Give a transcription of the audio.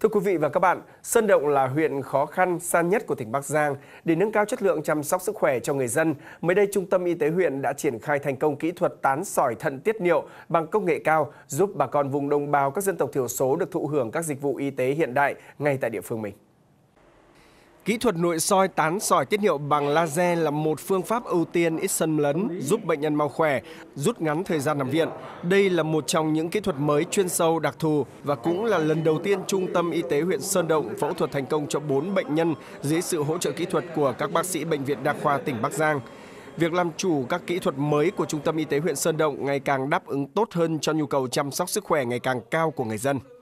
Thưa quý vị và các bạn, Sơn Động là huyện khó khăn, san nhất của tỉnh Bắc Giang. Để nâng cao chất lượng chăm sóc sức khỏe cho người dân, mới đây Trung tâm Y tế huyện đã triển khai thành công kỹ thuật tán sỏi thận tiết niệu bằng công nghệ cao, giúp bà con vùng đồng bào các dân tộc thiểu số được thụ hưởng các dịch vụ y tế hiện đại ngay tại địa phương mình. Kỹ thuật nội soi tán sỏi tiết niệu bằng laser là một phương pháp ưu tiên ít xâm lấn, giúp bệnh nhân mau khỏe, rút ngắn thời gian nằm viện. Đây là một trong những kỹ thuật mới chuyên sâu đặc thù và cũng là lần đầu tiên Trung tâm Y tế huyện Sơn Động phẫu thuật thành công cho 4 bệnh nhân dưới sự hỗ trợ kỹ thuật của các bác sĩ Bệnh viện Đa khoa tỉnh Bắc Giang. Việc làm chủ các kỹ thuật mới của Trung tâm Y tế huyện Sơn Động ngày càng đáp ứng tốt hơn cho nhu cầu chăm sóc sức khỏe ngày càng cao của người dân.